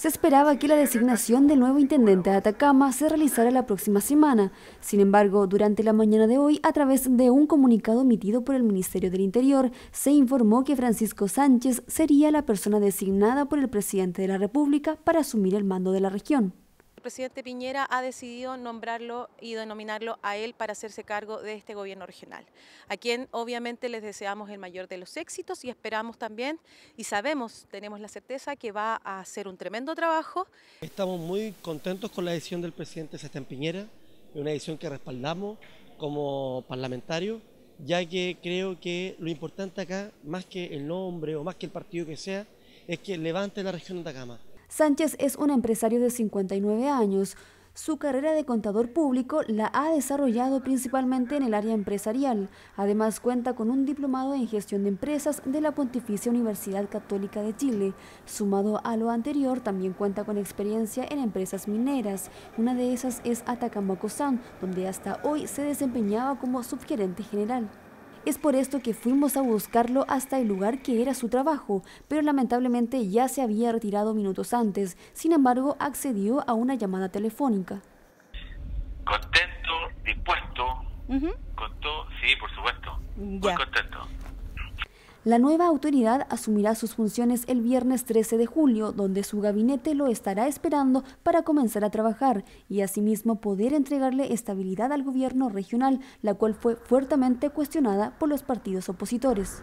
Se esperaba que la designación del nuevo intendente de Atacama se realizara la próxima semana. Sin embargo, durante la mañana de hoy, a través de un comunicado emitido por el Ministerio del Interior, se informó que Francisco Sánchez sería la persona designada por el presidente de la República para asumir el mando de la región el presidente Piñera ha decidido nombrarlo y denominarlo a él para hacerse cargo de este gobierno regional, a quien obviamente les deseamos el mayor de los éxitos y esperamos también y sabemos, tenemos la certeza que va a hacer un tremendo trabajo. Estamos muy contentos con la decisión del presidente Sebastián Piñera, una decisión que respaldamos como parlamentarios, ya que creo que lo importante acá, más que el nombre o más que el partido que sea, es que levante la región de Atacama Sánchez es un empresario de 59 años. Su carrera de contador público la ha desarrollado principalmente en el área empresarial. Además cuenta con un diplomado en gestión de empresas de la Pontificia Universidad Católica de Chile. Sumado a lo anterior, también cuenta con experiencia en empresas mineras. Una de esas es Atacama donde hasta hoy se desempeñaba como subgerente general. Es por esto que fuimos a buscarlo hasta el lugar que era su trabajo, pero lamentablemente ya se había retirado minutos antes. Sin embargo, accedió a una llamada telefónica. Contento, dispuesto, contó, sí, por supuesto, muy contento. La nueva autoridad asumirá sus funciones el viernes 13 de julio, donde su gabinete lo estará esperando para comenzar a trabajar y asimismo poder entregarle estabilidad al gobierno regional, la cual fue fuertemente cuestionada por los partidos opositores.